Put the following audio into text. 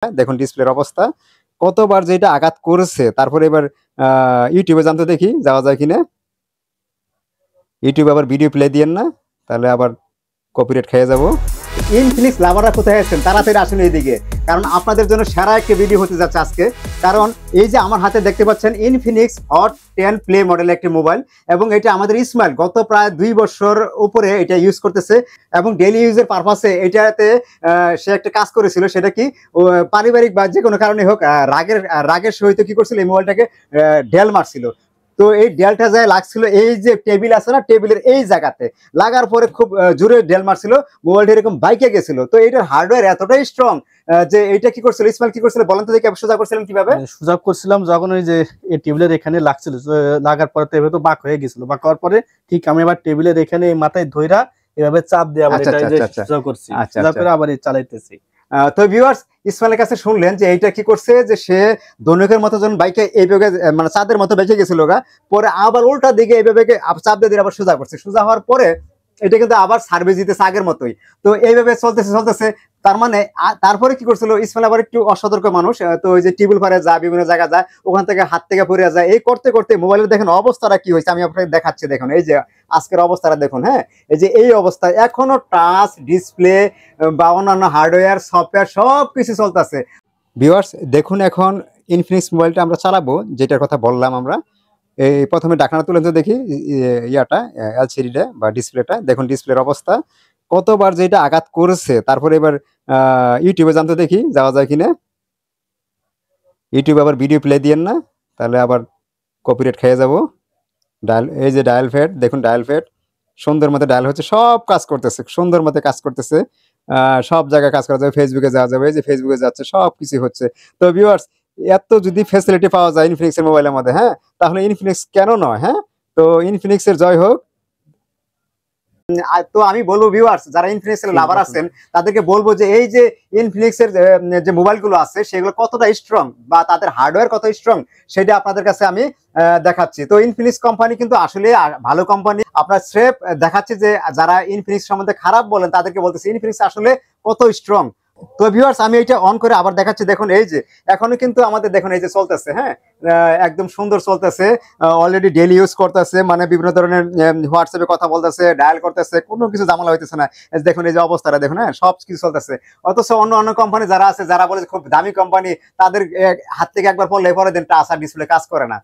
হ্যাঁ, দেখুন ডিসপ্লের অবস্থা কতবার যে এটা আঘাত করেছে তারপরে এবার ইউটিউবে জানতে দেখি যাওয়া যায় কিনা ইউটিউবে আবার ভিডিও প্লে দিয়েন না তাহলে আবার কপিরেট খেয়ে যাবো ইনফিনিক্স লাভাররা কোথায় আসছেন তারা আছেন আসেন এই দিকে কারণ আপনাদের জন্য সেরা একটি ভিডিও হতে যাচ্ছে আজকে কারণ এই যে আমার হাতে দেখতে পাচ্ছেন ইনফিনিক্স হট টেন প্লে মডেলের একটি মোবাইল এবং এটা আমাদের ইসমাইল গত প্রায় দুই বছর উপরে এটা ইউজ করতেছে এবং ডেলি ইউজের পারপাসে এটাতে সে একটা কাজ করেছিল সেটা কি পারিবারিক বা যে কোনো কারণে হোক রাগের রাগের সহিত কি করছিল এই মোবাইলটাকে ঢেল মারছিল তো এই ডেলটা যায় লাগছিল এই যে টেবিল আছে না টেবিলের এই জায়গাতে লাগার পরে খুব জোরে ডেল মারছিল মোবাইলটা এরকম বাইকে গেছিল তো এইটার হার্ডওয়্যার এতটাই স্ট্রং যে এইটা কি করছিল ইসমাইল কি করছিল বলেন তো দেখি সোজা করছিলাম কিভাবে মানে সোজা করছিলাম যখন ওই যে এই টেবিলের এখানে লাগছিল লাগার পরে তো বাক হয়ে গেছিল বাক হওয়ার পরে ঠিক আমি আবার টেবিলের এখানে মাথায় ধৈরা এভাবে চাপ দিয়ে আবার আচ্ছা, এটা আচ্ছা, আচ্ছা, সোজা করছি তারপরে আবার চালাইতেছি তো ভিউয়ার্স ইসমালের কাছে শুনলেন যে এইটা কি করছে যে সে দনুকের মতো যখন বাইকে এইভাবে মানে চাঁদের মতো বেঁচে গেছিল গা পরে আবার উল্টা দিকে এইভাবে চাপ দিয়ে আবার সোজা করছে সোজা হওয়ার পরে এটা কিন্তু আবার সার্ভে জিতেছে আগের মতোই তো এইভাবে চলতেছে চলতেছে তার মানে তারপরে কি করছিল ইসমাইল আবার একটু অসতর্ক মানুষ তো ওই যে টিবুল ফারে যায় বিভিন্ন জায়গায় যায় ওখান থেকে হাত থেকে পরে যায় এই করতে করতে মোবাইলের দেখেন অবস্থাটা কি হয়েছে আমি আপনাকে দেখাচ্ছি দেখুন এই যে আজকের অবস্থাটা দেখুন হ্যাঁ এই যে এই অবস্থা এখনো টাচ ডিসপ্লে বা অন্যান্য হার্ডওয়্যার সফটওয়্যার সব কিছু চলতেছে ভিওয়ার্স দেখুন এখন ইনফিনিক্স মোবাইলটা আমরা চালাবো যেটার কথা বললাম আমরা এই প্রথমে ডাকনা তুলে তো দেখি ইয়াটা এলসিডিটা বা ডিসপ্লেটা দেখুন ডিসপ্লের অবস্থা কতবার যে এটা আঘাত করেছে তারপরে এবার ইউটিউবে জানতে দেখি যাওয়া যায় কিনে ইউটিউবে আবার ভিডিও প্লে দিয়েন না তাহলে আবার কপিরেট খেয়ে যাব ডায়াল এই যে ডায়াল ফ্যাট দেখুন ডায়াল ফ্যাট সুন্দর মতো ডায়াল হচ্ছে সব কাজ করতেছে সুন্দর মতো কাজ করতেছে সব জায়গায় কাজ করা যাবে ফেসবুকে যাওয়া যাবে এই যে ফেসবুকে যাচ্ছে সব কিছু হচ্ছে তো ভিউয়ার্স এত যদি ফেসিলিটি পাওয়া যায় ইনফিনিক্সের মোবাইলের মধ্যে হ্যাঁ তাহলে ইনফিনিক্স কেন নয় হ্যাঁ তো ইনফিনিক্সের জয় হোক তো আমি বলবো ভিউয়ার্স যারা ইনফিনিক্সের লাভার আছেন তাদেরকে বলবো যে এই যে ইনফিনিক্সের যে মোবাইল গুলো আছে সেগুলো কতটা স্ট্রং বা তাদের হার্ডওয়্যার কত স্ট্রং সেটা আপনাদের কাছে আমি দেখাচ্ছি তো ইনফিনিক্স কোম্পানি কিন্তু আসলে ভালো কোম্পানি আপনার স্রেফ দেখাচ্ছে যে যারা ইনফিনিক্স সম্বন্ধে খারাপ বলেন তাদেরকে বলতেছে ইনফিনিক্স আসলে কত স্ট্রং তো ভিউয়ার্স আমি এটা অন করে আবার দেখাচ্ছি দেখুন এই যে এখনো কিন্তু আমাদের দেখুন এই যে চলতেছে হ্যাঁ একদম সুন্দর চলতেছে অলরেডি ডেলি ইউজ করতেছে মানে বিভিন্ন ধরনের হোয়াটসঅ্যাপে কথা বলতেছে ডায়াল করতেছে কোনো কিছু জামালা হইতেছে না দেখুন এই যে অবস্থাটা দেখুন হ্যাঁ সব কিছু চলতেছে অথচ অন্য অন্য কোম্পানি যারা আছে যারা বলে খুব দামি কোম্পানি তাদের হাত থেকে একবার পড়লে পরে দেন টাচ আর ডিসপ্লে কাজ করে না